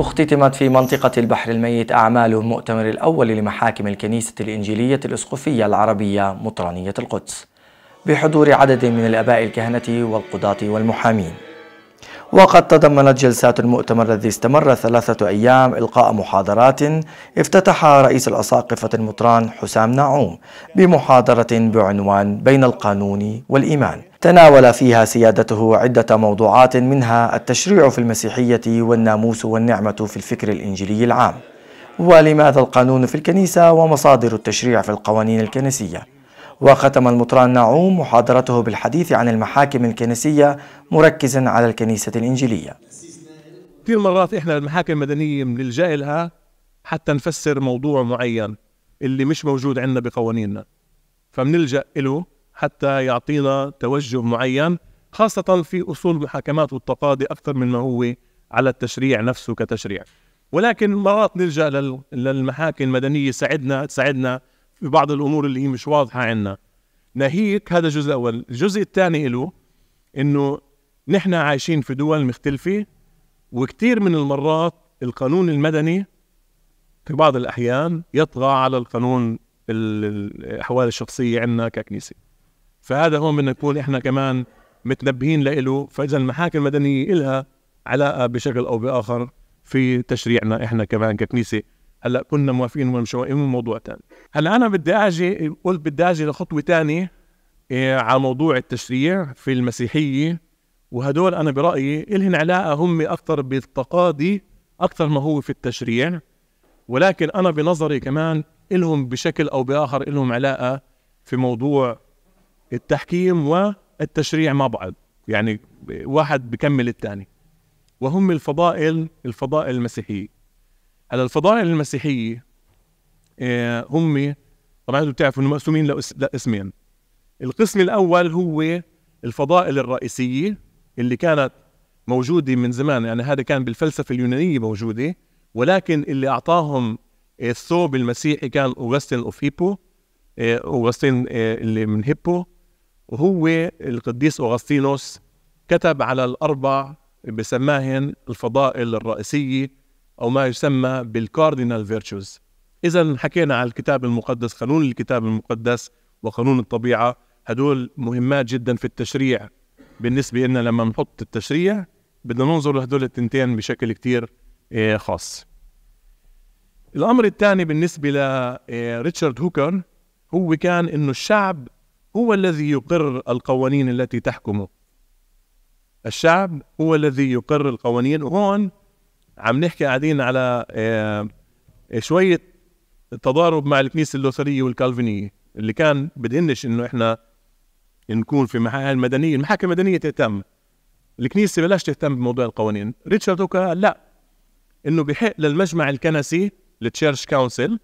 اختتمت في منطقة البحر الميت أعمال المؤتمر الأول لمحاكم الكنيسة الإنجيلية الأسقفية العربية مطرانية القدس بحضور عدد من الأباء الكهنة والقضاة والمحامين وقد تضمنت جلسات المؤتمر الذي استمر ثلاثة أيام إلقاء محاضرات افتتح رئيس الأساقفة المطران حسام نعوم بمحاضرة بعنوان بين القانون والإيمان تناول فيها سيادته عدة موضوعات منها التشريع في المسيحية والناموس والنعمة في الفكر الإنجيلي العام ولماذا القانون في الكنيسة ومصادر التشريع في القوانين الكنسية وختم المطران نعوم محاضرته بالحديث عن المحاكم الكنسية مركزا على الكنيسة الإنجيلية كثير مرات إحنا المحاكم المدنية بنلجأ لها حتى نفسر موضوع معين اللي مش موجود عندنا بقوانيننا فبنلجأ له حتى يعطينا توجه معين خاصة في أصول المحاكمات والتقاضي أكثر مما هو على التشريع نفسه كتشريع ولكن مرات نلجأ للمحاكم المدنية ساعدنا تساعدنا في بعض الأمور اللي هي مش واضحة عنا ناهيك هذا الجزء الأول الجزء الثاني له إنه نحن عايشين في دول مختلفة وكثير من المرات القانون المدني في بعض الأحيان يطغى على القانون الأحوال الشخصية عندنا ككنيسة فهذا هون بدنا نكون احنا كمان متنبهين له فاذا المحاكم المدنيه لها علاقه بشكل او باخر في تشريعنا احنا كمان ككنيسه هلا كنا موافقين ولا موافقين موافقين موضوع ثاني هلا انا بدي اجي قلت بدي اجي لخطوه ثانيه إيه على موضوع التشريع في المسيحيه وهدول انا برايي الهن علاقه هم اكثر بالتقاضي اكثر ما هو في التشريع ولكن انا بنظري كمان الهم بشكل او باخر الهم علاقه في موضوع التحكيم والتشريع مع بعض يعني واحد بكمل الثاني وهم الفضائل الفضائل المسيحية هلا الفضائل المسيحية آه، هم طبعا انتم بتعرفوا انه مقسومين لاسمين القسم الاول هو الفضائل الرئيسية اللي كانت موجودة من زمان يعني هذا كان بالفلسفة اليونانية موجودة ولكن اللي أعطاهم الثوب المسيحي كان أوغستين أوف هيبو أوغستين آه، آه، اللي من هيبو وهو القديس أوغسطينوس كتب على الأربع بسماهن الفضائل الرئيسية أو ما يسمى بالكاردينال فيرتشوز إذا حكينا على الكتاب المقدس قانون الكتاب المقدس وقانون الطبيعة هدول مهمات جدا في التشريع بالنسبة لنا لما نحط التشريع بدنا ننظر لهدول التنتين بشكل كتير آه، خاص الأمر الثاني بالنسبة لريتشارد آه، هوكر هو كان إنه الشعب هو الذي يقر القوانين التي تحكمه الشعب هو الذي يقر القوانين وهون عم نحكي قاعدين على آه، شوية تضارب مع الكنيسة اللوثرية والكالفينية اللي كان بدهنش انه احنا نكون في محاكم مدنية المحاكم المدنية تهتم الكنيسة بلاش تهتم بموضوع القوانين ريتشارد هوكا لا انه بحق للمجمع الكنسي التشيرش كونسل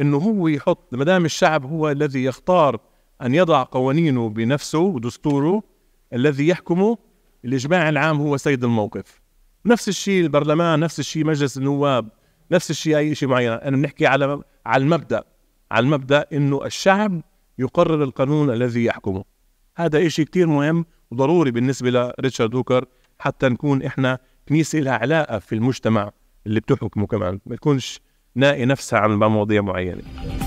انه هو يحط ما دام الشعب هو الذي يختار أن يضع قوانينه بنفسه ودستوره الذي يحكمه الإجماع العام هو سيد الموقف نفس الشيء البرلمان نفس الشيء مجلس النواب نفس الشيء أي شيء معين أنا بنحكي على على المبدأ على المبدأ أنه الشعب يقرر القانون الذي يحكمه هذا شيء كثير مهم وضروري بالنسبة لريتشارد هوكر حتى نكون إحنا كنيسة لها علاقة في المجتمع اللي بتحكمه كمان ما تكونش نائي نفسها عن مواضيع معينة